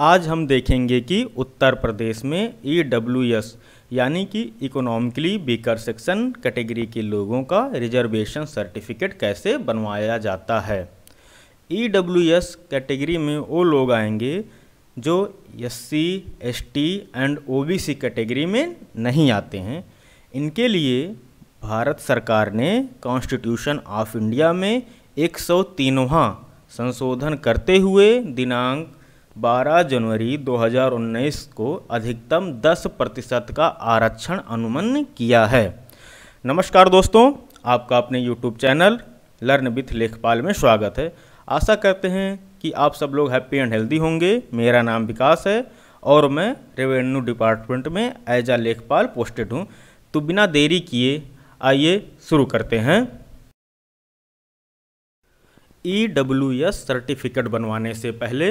आज हम देखेंगे कि उत्तर प्रदेश में ई डब्ल्यू एस यानी कि इकोनॉमिकली बीकर सेक्शन कैटेगरी के लोगों का रिजर्वेशन सर्टिफिकेट कैसे बनवाया जाता है ई डब्ल्यू एस कैटेगरी में वो लोग आएंगे जो S C S T and O B C category में नहीं आते हैं इनके लिए भारत सरकार ने कॉन्स्टिट्यूशन ऑफ इंडिया में एक सौ हाँ संशोधन करते हुए दिनांक 12 जनवरी 2019 को अधिकतम 10 प्रतिशत का आरक्षण अनुमन किया है नमस्कार दोस्तों आपका अपने यूट्यूब चैनल लर्न विथ लेखपाल में स्वागत है आशा करते हैं कि आप सब लोग हैप्पी एंड हेल्दी होंगे मेरा नाम विकास है और मैं रेवेन्यू डिपार्टमेंट में एज आ लेखपाल पोस्टेड हूँ तो बिना देरी किए आइए शुरू करते हैं ई डब्ल्यू एस सर्टिफिकेट बनवाने से पहले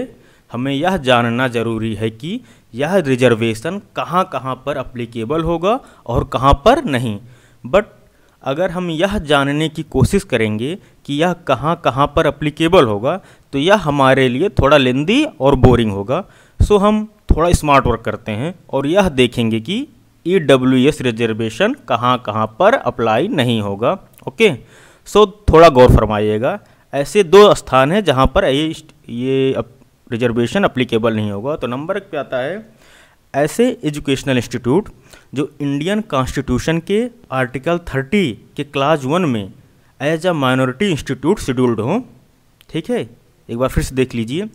हमें यह जानना ज़रूरी है कि यह रिजर्वेशन कहाँ कहाँ पर अप्लीकेबल होगा और कहाँ पर नहीं बट अगर हम यह जानने की कोशिश करेंगे कि यह कहाँ कहाँ पर अप्लीकेबल होगा तो यह हमारे लिए थोड़ा लेंदी और बोरिंग होगा सो हम थोड़ा स्मार्ट वर्क करते हैं और यह देखेंगे कि ई डब्ल्यू एस रिजर्वेशन कहाँ कहाँ पर अप्लाई नहीं होगा ओके सो थोड़ा गौर फरमाइएगा ऐसे दो स्थान हैं जहाँ पर ये ये रिजर्वेशन अप्लीकेबल नहीं होगा तो नंबर एक पे आता है ऐसे एजुकेशनल इंस्टीट्यूट जो इंडियन कॉन्स्टिट्यूशन के आर्टिकल 30 के क्लास वन में as a minority institute scheduled हों ठीक है एक बार फिर से देख लीजिए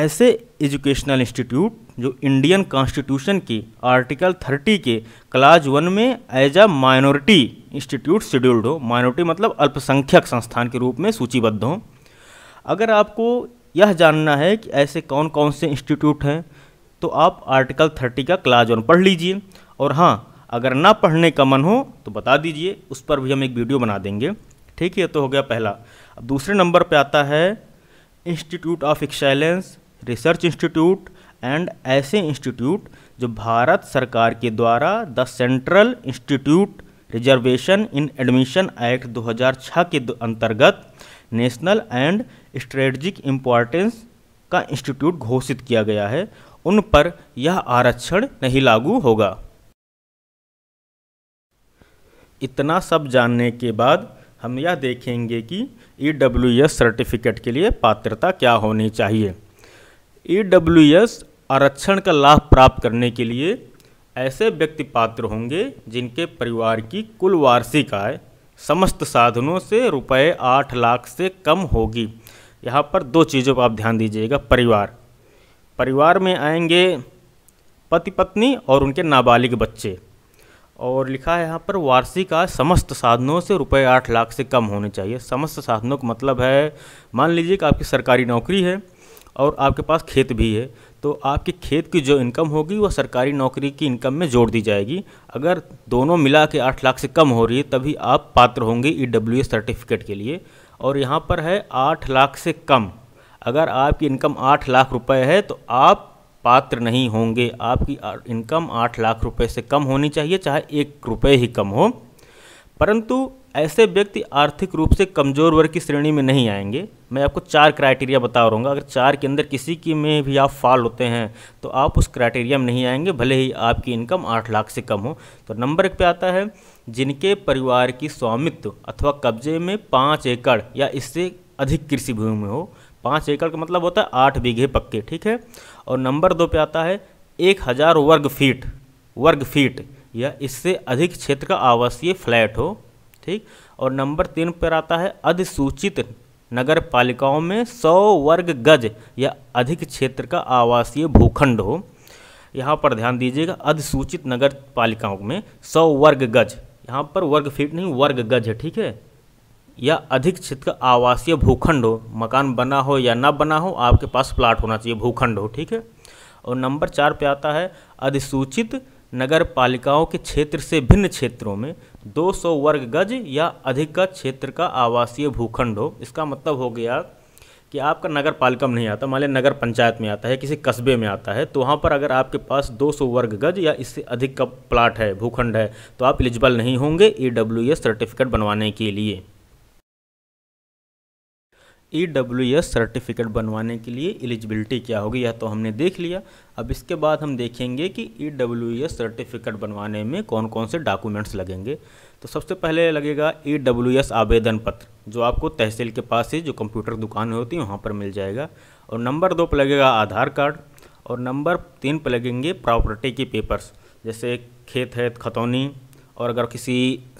ऐसे एजुकेशनल इंस्टीट्यूट जो इंडियन कॉन्स्टिट्यूशन के आर्टिकल 30 के क्लास वन में as a minority institute scheduled हो माइनॉरिटी मतलब अल्पसंख्यक संस्थान के रूप में सूचीबद्ध हों अगर आपको यह जानना है कि ऐसे कौन कौन से इंस्टीट्यूट हैं तो आप आर्टिकल थर्टी का क्लास वन पढ़ लीजिए और हाँ अगर ना पढ़ने का मन हो तो बता दीजिए उस पर भी हम एक वीडियो बना देंगे ठीक है तो हो गया पहला अब दूसरे नंबर पे आता है institute of excellence research institute and ऐसे इंस्टीट्यूट जो भारत सरकार के द्वारा the central institute reservation in admission act 2006 के अंतर्गत नेशनल एंड स्ट्रेटजिक इम्पोर्टेंस का इंस्टीट्यूट घोषित किया गया है उन पर यह आरक्षण नहीं लागू होगा इतना सब जानने के बाद हम यह देखेंगे कि ई डब्ल्यू एस सर्टिफिकेट के लिए पात्रता क्या होनी चाहिए ई डब्ल्यू एस आरक्षण का लाभ प्राप्त करने के लिए ऐसे व्यक्ति पात्र होंगे जिनके परिवार की कुल वार्षिक आय समस्त साधनों से रुपये आठ लाख से कम होगी यहाँ पर दो चीज़ों पर आप ध्यान दीजिएगा परिवार परिवार में आएंगे पति पत्नी और उनके नाबालिग बच्चे और लिखा है यहाँ पर वार्षिक आय समस्त साधनों से रुपये आठ लाख से कम होने चाहिए समस्त साधनों का मतलब है मान लीजिए कि आपकी सरकारी नौकरी है और आपके पास खेत भी है तो आपके खेत की जो इनकम होगी वह सरकारी नौकरी की इनकम में जोड़ दी जाएगी अगर दोनों मिला के आठ लाख से कम हो रही है तभी आप पात्र होंगे ई e सर्टिफिकेट के लिए और यहाँ पर है आठ लाख से कम अगर आपकी इनकम आठ लाख रुपए है तो आप पात्र नहीं होंगे आपकी इनकम आठ लाख रुपए से कम होनी चाहिए चाहे एक रुपए ही कम हो परंतु ऐसे व्यक्ति आर्थिक रूप से कमज़ोर वर्ग की श्रेणी में नहीं आएंगे मैं आपको चार क्राइटेरिया बता रहा अगर चार के अंदर किसी की में भी आप फॉल होते हैं तो आप उस क्राइटेरिया में नहीं आएंगे भले ही आपकी इनकम आठ लाख से कम हो तो नंबर एक पे आता है जिनके परिवार की स्वामित्व अथवा कब्जे में पाँच एकड़ या इससे अधिक कृषि भूमि में हो पाँच एकड़ का मतलब होता है आठ बीघे पक्के ठीक है और नंबर दो पे आता है एक हज़ार वर्ग फीट वर्ग फीट या इससे अधिक क्षेत्र का आवासीय फ्लैट हो ठीक और नंबर तीन पर आता है अधिसूचित नगर पालिकाओं में सौ वर्ग गज या अधिक क्षेत्र का आवासीय भूखंड हो यहाँ पर ध्यान दीजिएगा अधिसूचित नगर पालिकाओं में सौ वर्ग गज यहाँ पर वर्ग फीट नहीं वर्ग गज है ठीक है या अधिक क्षेत्र का आवासीय भूखंड हो मकान बना हो या ना बना हो आपके पास प्लाट होना चाहिए भूखंड हो ठीक है और नंबर चार पे आता है अधिसूचित नगर पालिकाओं के क्षेत्र से भिन्न क्षेत्रों में 200 वर्ग गज या अधिक का क्षेत्र का आवासीय भूखंड हो इसका मतलब हो गया कि आपका नगर पालिका में नहीं आता मान लिया नगर पंचायत में आता है किसी कस्बे में आता है तो वहाँ पर अगर आपके पास 200 वर्ग गज या इससे अधिक का प्लाट है भूखंड है तो आप एलिजिबल नहीं होंगे ई e सर्टिफिकेट बनवाने के लिए ई डब्ल्यू एस सर्टिफिकेट बनवाने के लिए एलिजिबिलिटी क्या होगी यह तो हमने देख लिया अब इसके बाद हम देखेंगे कि ई डब्ल्यू एस सर्टिफिकेट बनवाने में कौन कौन से डॉक्यूमेंट्स लगेंगे तो सबसे पहले लगेगा ई डब्ल्यू एस आवेदन पत्र जो आपको तहसील के पास ही जो कंप्यूटर दुकान होती है वहाँ पर मिल जाएगा और नंबर दो पर लगेगा आधार कार्ड और नंबर तीन पर लगेंगे प्रॉपर्टी के पेपर्स जैसे खेत है खतौनी और अगर किसी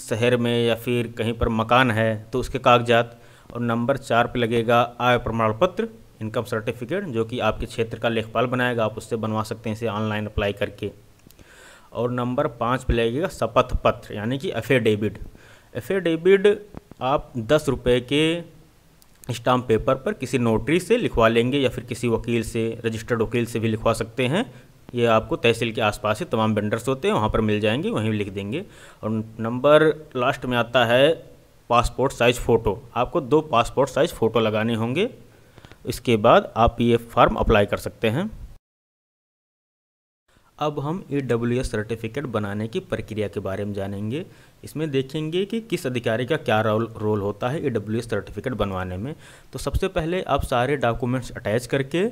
शहर में या फिर कहीं पर मकान है तो उसके कागजात और नंबर चार पे लगेगा आय प्रमाण पत्र इनकम सर्टिफिकेट जो कि आपके क्षेत्र का लेखपाल बनाएगा आप उससे बनवा सकते हैं इसे ऑनलाइन अप्लाई करके और नंबर पाँच पे लगेगा शपथ पत्र यानी कि एफेडेविड एफेडेविड आप दस रुपये के स्टाम्प पेपर पर किसी नोटरी से लिखवा लेंगे या फिर किसी वकील से रजिस्टर्ड वकील से भी लिखवा सकते हैं ये आपको तहसील के आसपास ही तमाम वेंडर्स होते हैं वहाँ पर मिल जाएंगे वहीं लिख देंगे और नंबर लास्ट में आता है पासपोर्ट साइज़ फ़ोटो आपको दो पासपोर्ट साइज़ फ़ोटो लगाने होंगे इसके बाद आप ये फॉर्म अप्लाई कर सकते हैं अब हम ई डब्ल्यू एस सर्टिफिकेट बनाने की प्रक्रिया के बारे में जानेंगे इसमें देखेंगे कि किस अधिकारी का क्या रोल रोल होता है ई डब्ल्यू एस सर्टिफिकेट बनवाने में तो सबसे पहले आप सारे डॉक्यूमेंट्स अटैच करके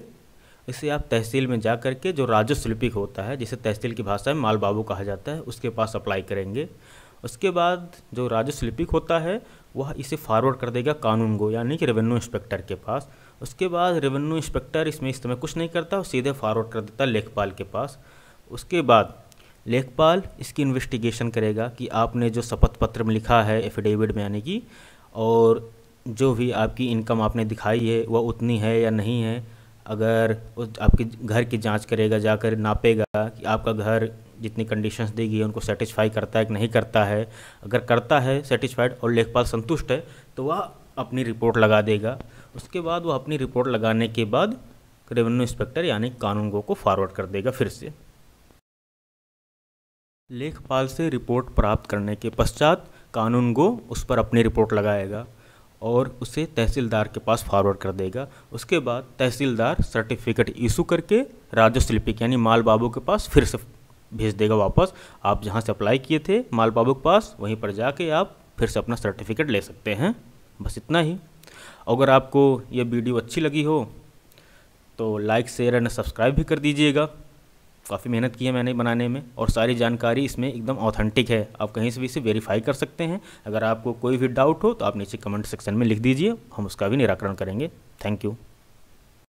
इसे आप तहसील में जा करके जो राजस्व लिपिक होता है जिसे तहसील की भाषा में माल बाबू कहा जाता है उसके पास अप्लाई करेंगे उसके बाद जो राजस्व लिपिक होता है वह इसे फॉरवर्ड कर देगा कानून को यानी कि रेवेन्यू इंस्पेक्टर के पास उसके बाद रेवेन्यू इंस्पेक्टर इसमें इस समय कुछ नहीं करता और सीधे फॉरवर्ड कर देता लेखपाल के पास उसके बाद लेखपाल इसकी इन्वेस्टिगेशन करेगा कि आपने जो शपथ पत्र में लिखा है एफिडेविट में यानी कि और जो भी आपकी इनकम आपने दिखाई है वह उतनी है या नहीं है अगर उस आपके घर की जांच करेगा जाकर नापेगा कि आपका घर जितनी कंडीशंस दी गई है उनको सेटिस्फाई करता है कि नहीं करता है अगर करता है सेटिस्फाइड और लेखपाल संतुष्ट है तो वह अपनी रिपोर्ट लगा देगा उसके बाद वह अपनी रिपोर्ट लगाने के बाद रेवेन्यू इंस्पेक्टर यानी कानून गो को फॉरवर्ड कर देगा फिर से लेखपाल से रिपोर्ट प्राप्त करने के पश्चात कानून गो उस पर अपनी रिपोर्ट लगाएगा और उसे तहसीलदार के पास फॉरवर्ड कर देगा उसके बाद तहसीलदार सर्टिफिकेट इशू करके राजस्व लिपिक यानी माल बाबू के पास फिर से भेज देगा वापस आप जहाँ से अप्लाई किए थे माल बाबू के पास वहीं पर जाके आप फिर से अपना सर्टिफिकेट ले सकते हैं बस इतना ही अगर आपको यह वीडियो अच्छी लगी हो तो लाइक शेयर एंड सब्सक्राइब भी कर दीजिएगा काफ़ी मेहनत की है मैंने बनाने में और सारी जानकारी इसमें एकदम ऑथेंटिक है आप कहीं से भी इसे वेरीफाई कर सकते हैं अगर आपको कोई भी डाउट हो तो आप नीचे कमेंट सेक्शन में लिख दीजिए हम उसका भी निराकरण करेंगे थैंक यू